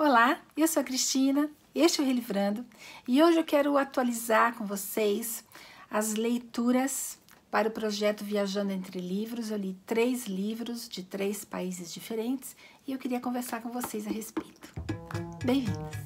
Olá, eu sou a Cristina, este é o Relivrando e hoje eu quero atualizar com vocês as leituras para o projeto Viajando Entre Livros. Eu li três livros de três países diferentes e eu queria conversar com vocês a respeito. Bem-vindos!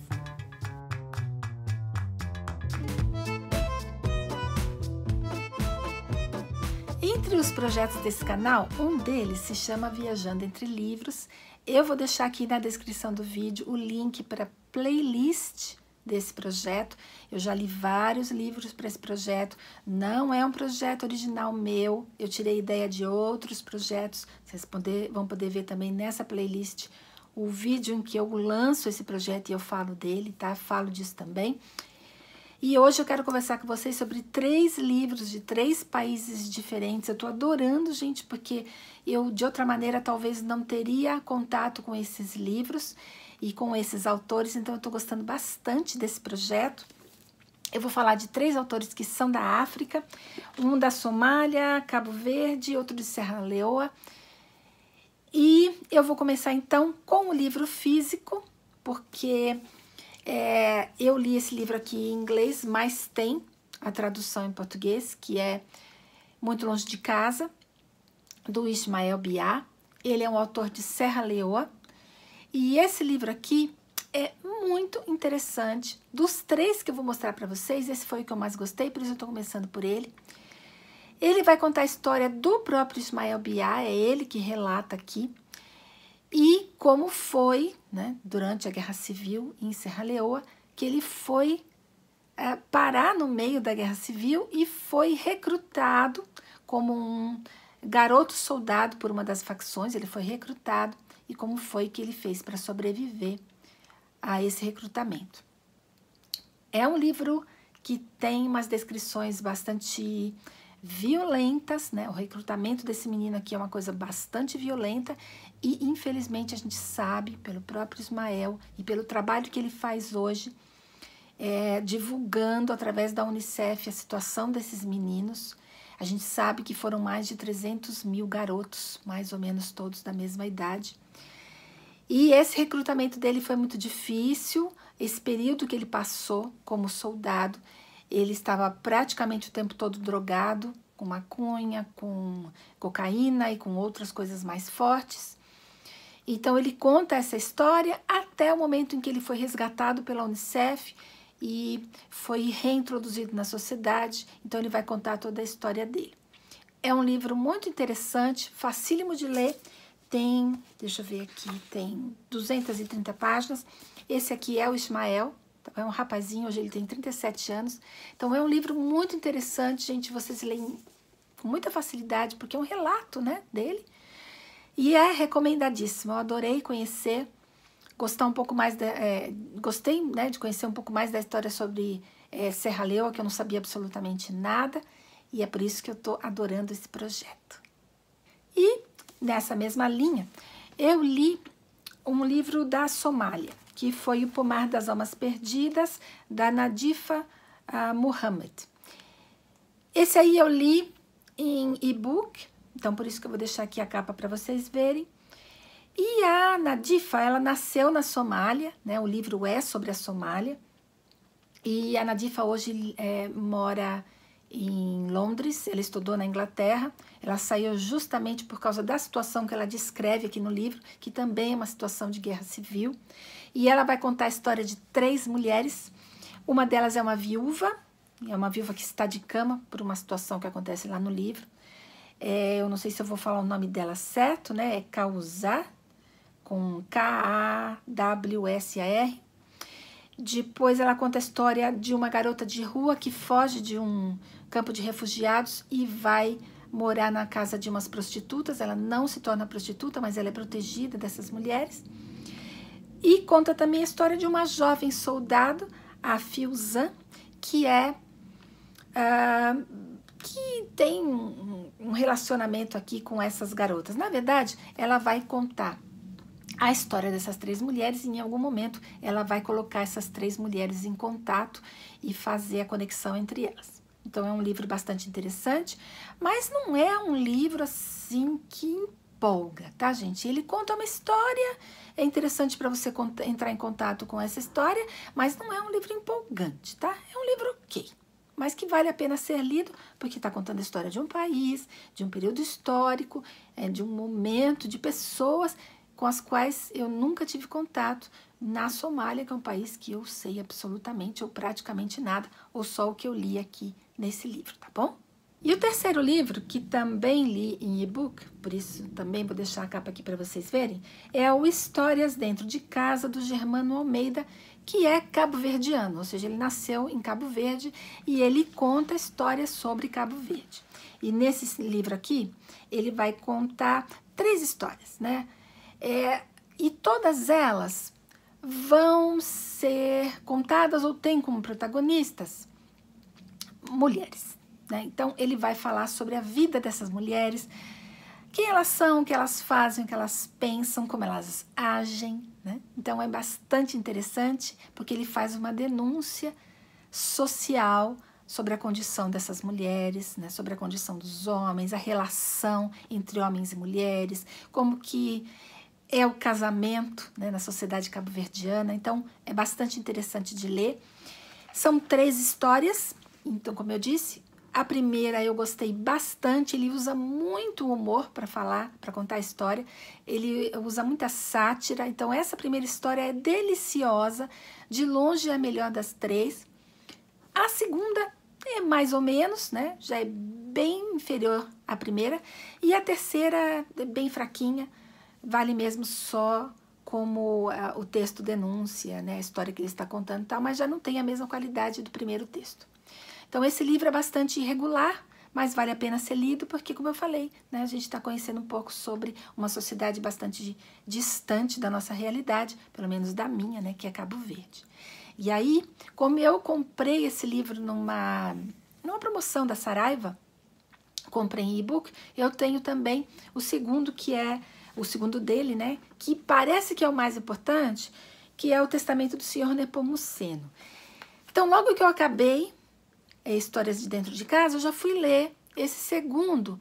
Entre os projetos desse canal, um deles se chama Viajando Entre Livros. Eu vou deixar aqui na descrição do vídeo o link para playlist desse projeto. Eu já li vários livros para esse projeto. Não é um projeto original meu. Eu tirei ideia de outros projetos. Vocês vão poder ver também nessa playlist o vídeo em que eu lanço esse projeto e eu falo dele, tá? Falo disso também. E hoje eu quero conversar com vocês sobre três livros de três países diferentes. Eu tô adorando, gente, porque eu de outra maneira talvez não teria contato com esses livros e com esses autores, então eu tô gostando bastante desse projeto. Eu vou falar de três autores que são da África, um da Somália, Cabo Verde, outro de Serra Leoa. E eu vou começar então com o livro físico, porque é, eu li esse livro aqui em inglês, mas tem a tradução em português, que é Muito Longe de Casa, do Ismael Biá. Ele é um autor de Serra Leoa. E esse livro aqui é muito interessante. Dos três que eu vou mostrar para vocês, esse foi o que eu mais gostei, por isso eu estou começando por ele. Ele vai contar a história do próprio Ismael Biá, é ele que relata aqui e como foi, né, durante a Guerra Civil em Serra Leoa, que ele foi é, parar no meio da Guerra Civil e foi recrutado como um garoto soldado por uma das facções, ele foi recrutado e como foi que ele fez para sobreviver a esse recrutamento. É um livro que tem umas descrições bastante violentas, né? O recrutamento desse menino aqui é uma coisa bastante violenta e infelizmente a gente sabe pelo próprio Ismael e pelo trabalho que ele faz hoje, é, divulgando através da Unicef a situação desses meninos. A gente sabe que foram mais de 300 mil garotos, mais ou menos todos da mesma idade. E esse recrutamento dele foi muito difícil, esse período que ele passou como soldado ele estava praticamente o tempo todo drogado, com maconha, com cocaína e com outras coisas mais fortes. Então ele conta essa história até o momento em que ele foi resgatado pela Unicef e foi reintroduzido na sociedade. Então ele vai contar toda a história dele. É um livro muito interessante, facílimo de ler. Tem, deixa eu ver aqui, tem 230 páginas. Esse aqui é o Ismael, é um rapazinho, hoje ele tem 37 anos. Então é um livro muito interessante, gente. Vocês leem com muita facilidade, porque é um relato né, dele. E é recomendadíssimo. Eu adorei conhecer, gostar um pouco mais. De, é, gostei né, de conhecer um pouco mais da história sobre é, Serra Leoa, que eu não sabia absolutamente nada. E é por isso que eu estou adorando esse projeto. E nessa mesma linha, eu li um livro da Somália que foi O Pomar das Almas Perdidas, da Nadifa uh, ah, Muhammad. Esse aí eu li em e-book, então por isso que eu vou deixar aqui a capa para vocês verem. E a Nadifa, ela nasceu na Somália, né? O livro é sobre a Somália. E a Nadifa hoje é, mora em Londres, ela estudou na Inglaterra, ela saiu justamente por causa da situação que ela descreve aqui no livro, que também é uma situação de guerra civil. E ela vai contar a história de três mulheres. Uma delas é uma viúva, é uma viúva que está de cama por uma situação que acontece lá no livro. É, eu não sei se eu vou falar o nome dela certo, né? É Causar, com K-A-W-S-A-R. Depois ela conta a história de uma garota de rua que foge de um campo de refugiados e vai morar na casa de umas prostitutas. Ela não se torna prostituta, mas ela é protegida dessas mulheres. E conta também a história de uma jovem soldado, a Fiuzan, que é uh, que tem um relacionamento aqui com essas garotas. Na verdade, ela vai contar a história dessas três mulheres e em algum momento ela vai colocar essas três mulheres em contato e fazer a conexão entre elas. Então é um livro bastante interessante, mas não é um livro assim que empolga, tá, gente? Ele conta uma história, é interessante para você entrar em contato com essa história, mas não é um livro empolgante, tá? É um livro ok, mas que vale a pena ser lido, porque está contando a história de um país, de um período histórico, é de um momento, de pessoas com as quais eu nunca tive contato na Somália, que é um país que eu sei absolutamente ou praticamente nada, ou só o que eu li aqui nesse livro, tá bom? E o terceiro livro, que também li em e-book, por isso também vou deixar a capa aqui para vocês verem, é o Histórias Dentro de Casa, do Germano Almeida, que é cabo-verdiano, ou seja, ele nasceu em Cabo Verde e ele conta histórias sobre Cabo Verde. E nesse livro aqui, ele vai contar três histórias, né? É, e todas elas vão ser contadas ou têm como protagonistas mulheres, né? Então, ele vai falar sobre a vida dessas mulheres, quem elas são, o que elas fazem, o que elas pensam, como elas agem. Né? Então, é bastante interessante, porque ele faz uma denúncia social sobre a condição dessas mulheres, né? sobre a condição dos homens, a relação entre homens e mulheres, como que é o casamento né, na sociedade cabo-verdiana. Então, é bastante interessante de ler. São três histórias. Então, como eu disse, a primeira eu gostei bastante, ele usa muito humor para falar, para contar a história. Ele usa muita sátira, então essa primeira história é deliciosa, de longe é a melhor das três. A segunda é mais ou menos, né? Já é bem inferior à primeira, e a terceira é bem fraquinha, vale mesmo só como ah, o texto denuncia, né? A história que ele está contando, tal, mas já não tem a mesma qualidade do primeiro texto. Então, esse livro é bastante irregular, mas vale a pena ser lido, porque, como eu falei, né, a gente está conhecendo um pouco sobre uma sociedade bastante distante da nossa realidade, pelo menos da minha, né, que é Cabo Verde. E aí, como eu comprei esse livro numa, numa promoção da Saraiva, comprei em e-book, eu tenho também o segundo, que é o segundo dele, né, que parece que é o mais importante, que é o Testamento do Senhor Nepomuceno. Então, logo que eu acabei é, Histórias de Dentro de Casa, eu já fui ler esse segundo.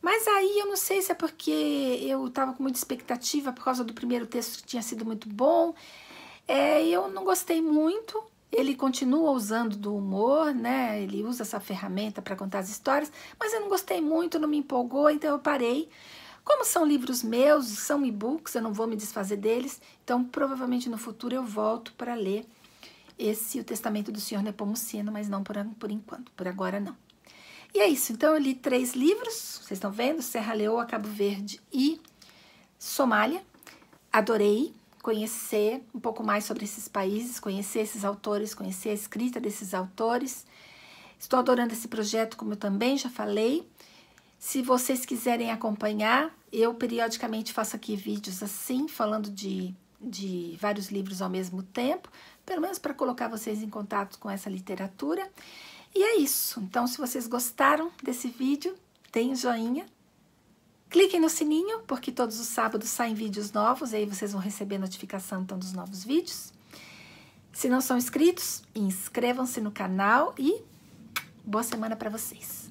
Mas aí eu não sei se é porque eu estava com muita expectativa por causa do primeiro texto que tinha sido muito bom. É, eu não gostei muito. Ele continua usando do humor, né? Ele usa essa ferramenta para contar as histórias, mas eu não gostei muito, não me empolgou, então eu parei. Como são livros meus, são e-books, eu não vou me desfazer deles, então provavelmente no futuro eu volto para ler esse o testamento do senhor Nepomuceno, mas não por, por enquanto, por agora não. E é isso, então eu li três livros, vocês estão vendo, Serra Leoa, Cabo Verde e Somália. Adorei conhecer um pouco mais sobre esses países, conhecer esses autores, conhecer a escrita desses autores. Estou adorando esse projeto, como eu também já falei. Se vocês quiserem acompanhar, eu periodicamente faço aqui vídeos assim, falando de, de vários livros ao mesmo tempo pelo menos para colocar vocês em contato com essa literatura. E é isso. Então, se vocês gostaram desse vídeo, deem joinha. Cliquem no sininho, porque todos os sábados saem vídeos novos, e aí vocês vão receber notificação então, dos novos vídeos. Se não são inscritos, inscrevam-se no canal e boa semana para vocês.